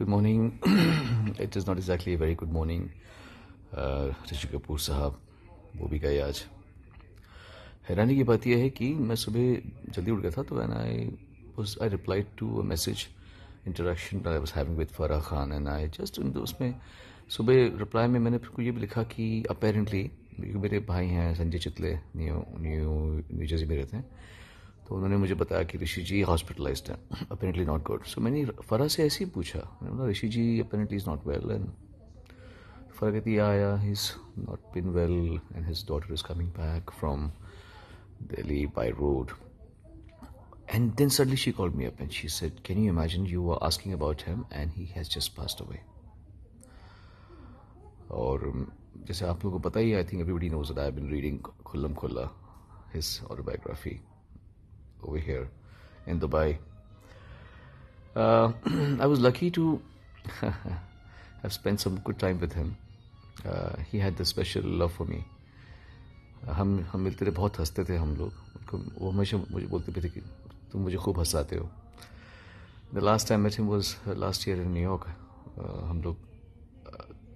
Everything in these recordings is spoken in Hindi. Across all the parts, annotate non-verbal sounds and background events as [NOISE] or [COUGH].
Good morning it is not exactly very good morning morning. Kapoor साहब वो भी गए आज हैरानी की बात यह है कि मैं सुबह जल्दी उठ गया था तो and I was I reply to a message interaction I was having with Farah Khan and I just उन उसमें सुबह रिप्लाई में मैंने फिर को ये भी लिखा कि अपेरेंटली मेरे भाई हैं Sanjay Chitale new new new में रहते हैं तो उन्होंने मुझे बताया कि ऋषि जी हॉस्पिटलाइज हैं अपेरेंटली नॉट गुड सो मैंने फरा से ऐसे ही पूछा मैंने Rishi ji apparently is not well and Farah कहती आया he is not been well and his daughter is coming back from Delhi by road and then sadly she call me up and she said, Can you imagine you were asking about him and he has just passed और um, जैसे आप लोगों को पता ही I think everybody knows that I been reading Khullam Khulla his autobiography over here in Dubai. Uh, [CLEARS THROAT] I was lucky to [LAUGHS] have spent some good time with him. Uh, he had the special love for me. Uh, हम हम मिलते रहे बहुत हंसते थे हम लोग उनको वो हमेशा मुझे बोलते भी थे कि तुम मुझे खूब हंसाते हो the last time met him was last year in New York हम लोग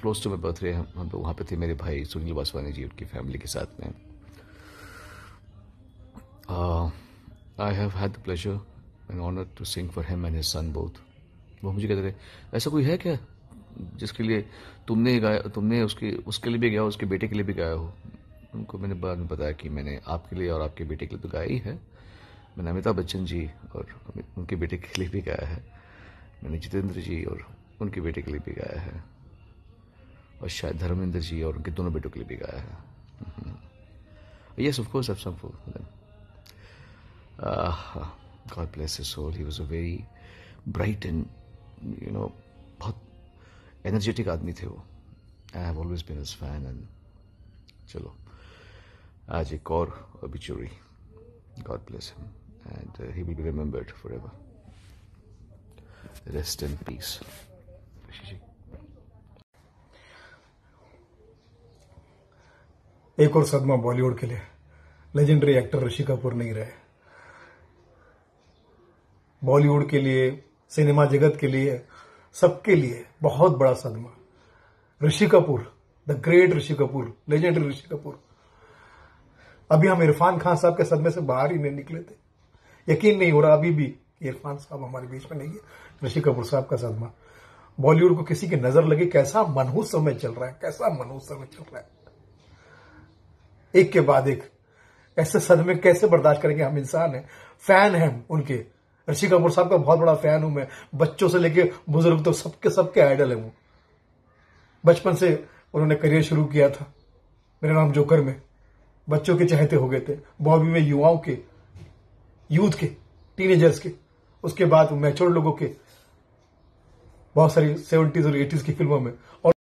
क्लोज टू माई बर्थडे हम हम लोग वहाँ पे थे मेरे भाई सुनील वासवानी जी उनकी फैमिली के साथ में uh, I have had the pleasure and honour to sing for him and his son both वो मुझे कहते थे ऐसा कोई है क्या जिसके लिए तुमने गाया तुमने उसके उसके लिए भी हो उसके बेटे के लिए भी गाया हो उनको मैंने बाद में बताया कि मैंने आपके लिए और आपके बेटे के लिए तो गाया ही है मैंने अमिताभ बच्चन जी और उनके बेटे के लिए भी गाया है मैंने जितेंद्र जी और उनके बेटे के लिए भी गाया है और शायद धर्मेंद्र जी और उनके दोनों बेटों के लिए भी गाया है yes of course I some uh, God bless his soul. He was a very bright and you know बहुत energetic आदमी थे वो I have always been fan and चलो आज एक और obituary God bless him and he will be remembered for ever rest in peace एक और सदमा बॉलीवुड के लिए लेजेंडरी एक्टर ऋषि कपूर नहीं रहे बॉलीवुड के लिए सिनेमा जगत के लिए सबके लिए बहुत बड़ा सदमा Rishi Kapoor the great Rishi Kapoor legendary Rishi Kapoor अभी हम इरफान खान साहब के सदमे से बाहर ही नहीं निकले थे यकीन नहीं हो रहा अभी भी इरफान साहब हमारे बीच में नहीं है ऋषि कपूर साहब का सदमा बॉलीवुड को किसी की नजर लगे कैसा मनहूस समय चल रहा है कैसा मनहूस समय चल रहा है एक के बाद एक ऐसे सदमे कैसे बर्दाश्त करेंगे हम इंसान हैं फैन हैं उनके ऋषि कपूर साहब का बहुत बड़ा फैन हूं मैं बच्चों से लेके बुजुर्ग तो सबके सबके आइडल है वो बचपन से उन्होंने करियर शुरू किया था मेरा नाम जोकर में बच्चों के चहते हो गए थे बॉबी में युवाओं के यूथ के टीनेजर्स के उसके बाद मैच्योर लोगों के बहुत सारी सेवेंटीज और एटीज की फिल्मों में और